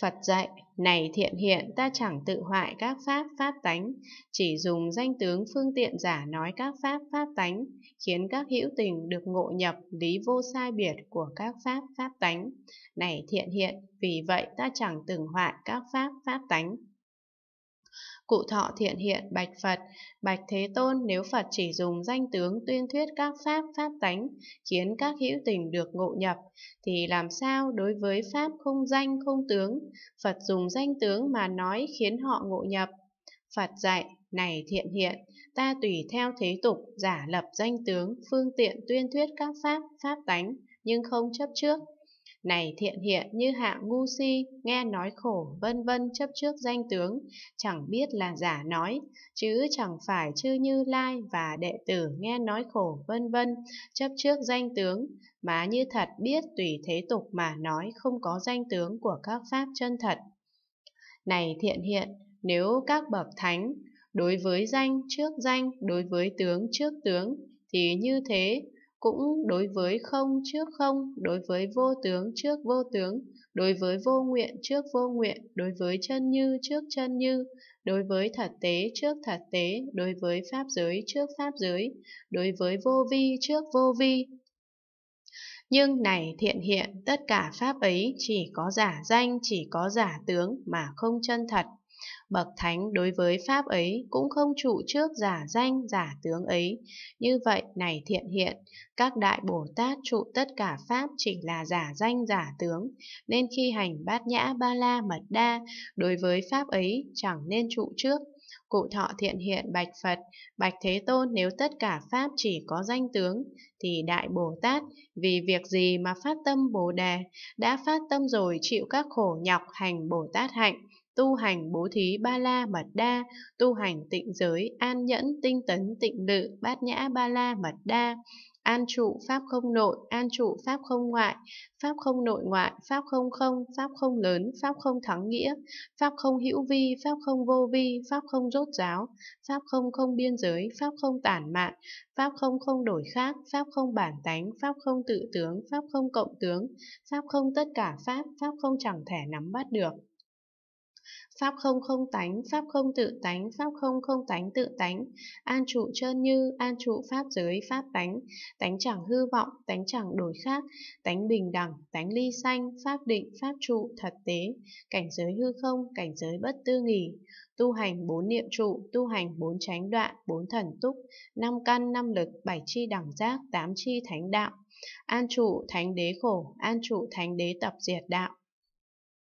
Phật dạy, này thiện hiện ta chẳng tự hoại các pháp pháp tánh, chỉ dùng danh tướng phương tiện giả nói các pháp pháp tánh, khiến các hữu tình được ngộ nhập lý vô sai biệt của các pháp pháp tánh. Này thiện hiện, vì vậy ta chẳng từng hoại các pháp pháp tánh. Cụ thọ thiện hiện bạch Phật, bạch Thế Tôn nếu Phật chỉ dùng danh tướng tuyên thuyết các pháp pháp tánh, khiến các hữu tình được ngộ nhập, thì làm sao đối với pháp không danh không tướng, Phật dùng danh tướng mà nói khiến họ ngộ nhập. Phật dạy, này thiện hiện, ta tùy theo thế tục, giả lập danh tướng, phương tiện tuyên thuyết các pháp, pháp tánh, nhưng không chấp trước này thiện hiện như hạng ngu si, nghe nói khổ, vân vân chấp trước danh tướng, chẳng biết là giả nói, chứ chẳng phải chư Như Lai và đệ tử nghe nói khổ, vân vân chấp trước danh tướng, mà như thật biết tùy thế tục mà nói không có danh tướng của các pháp chân thật. Này thiện hiện, nếu các bậc thánh, đối với danh trước danh, đối với tướng trước tướng, thì như thế cũng đối với không trước không, đối với vô tướng trước vô tướng, đối với vô nguyện trước vô nguyện, đối với chân như trước chân như, đối với thật tế trước thật tế, đối với pháp giới trước pháp giới, đối với vô vi trước vô vi. Nhưng này thiện hiện, tất cả pháp ấy chỉ có giả danh, chỉ có giả tướng mà không chân thật. Bậc thánh đối với pháp ấy cũng không trụ trước giả danh giả tướng ấy. Như vậy này thiện hiện, các đại Bồ Tát trụ tất cả pháp chỉ là giả danh giả tướng, nên khi hành bát nhã ba la mật đa, đối với pháp ấy chẳng nên trụ trước Cụ thọ thiện hiện bạch Phật, bạch Thế Tôn nếu tất cả Pháp chỉ có danh tướng, thì Đại Bồ Tát vì việc gì mà phát tâm Bồ Đề, đã phát tâm rồi chịu các khổ nhọc hành Bồ Tát hạnh, tu hành bố thí ba la mật đa, tu hành tịnh giới, an nhẫn, tinh tấn, tịnh lự, bát nhã ba la mật đa, an trụ pháp không nội, an trụ pháp không ngoại, pháp không nội ngoại, pháp không không, pháp không lớn, pháp không thắng nghĩa, pháp không hữu vi, pháp không vô vi, pháp không rốt giáo, pháp không không biên giới, pháp không tản mạn, pháp không không đổi khác, pháp không bản tánh, pháp không tự tướng, pháp không cộng tướng, pháp không tất cả pháp, pháp không chẳng thể nắm bắt được. Pháp không không tánh, pháp không tự tánh, pháp không không tánh tự tánh. An trụ trơn như, an trụ pháp giới, pháp tánh. Tánh chẳng hư vọng, tánh chẳng đổi khác. Tánh bình đẳng, tánh ly sanh, pháp định, pháp trụ, thật tế. Cảnh giới hư không, cảnh giới bất tư nghỉ. Tu hành bốn niệm trụ, tu hành bốn chánh đoạn, bốn thần túc, năm căn, năm lực, bảy chi đẳng giác, tám chi thánh đạo. An trụ thánh đế khổ, an trụ thánh đế tập diệt đạo.